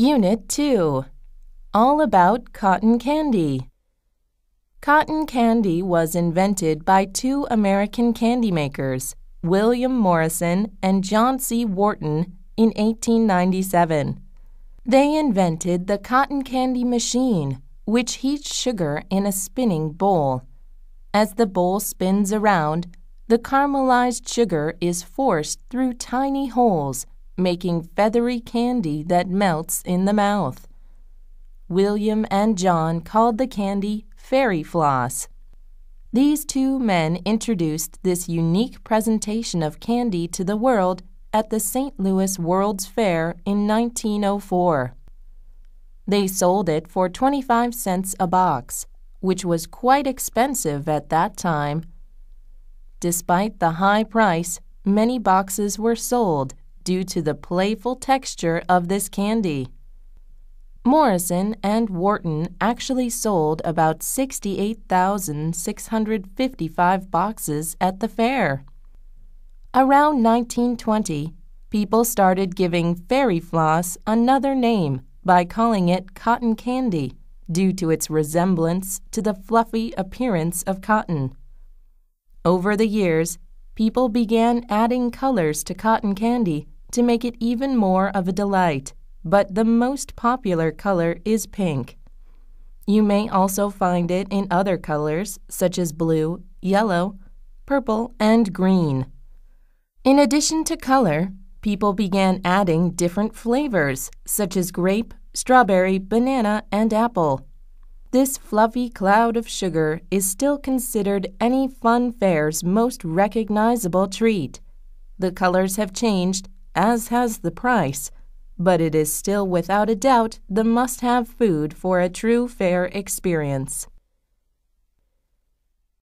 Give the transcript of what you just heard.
Unit 2 All About Cotton Candy. Cotton candy was invented by two American candy makers, William Morrison and John C. Wharton, in 1897. They invented the cotton candy machine, which heats sugar in a spinning bowl. As the bowl spins around, the caramelized sugar is forced through tiny holes making feathery candy that melts in the mouth. William and John called the candy fairy floss. These two men introduced this unique presentation of candy to the world at the St. Louis World's Fair in 1904. They sold it for 25 cents a box, which was quite expensive at that time. Despite the high price, many boxes were sold due to the playful texture of this candy. Morrison and Wharton actually sold about 68,655 boxes at the fair. Around 1920, people started giving fairy floss another name by calling it cotton candy due to its resemblance to the fluffy appearance of cotton. Over the years, people began adding colors to cotton candy to make it even more of a delight, but the most popular color is pink. You may also find it in other colors such as blue, yellow, purple, and green. In addition to color, people began adding different flavors such as grape, strawberry, banana, and apple. This fluffy cloud of sugar is still considered any fun fair's most recognizable treat. The colors have changed as has the price, but it is still without a doubt the must have food for a true fair experience.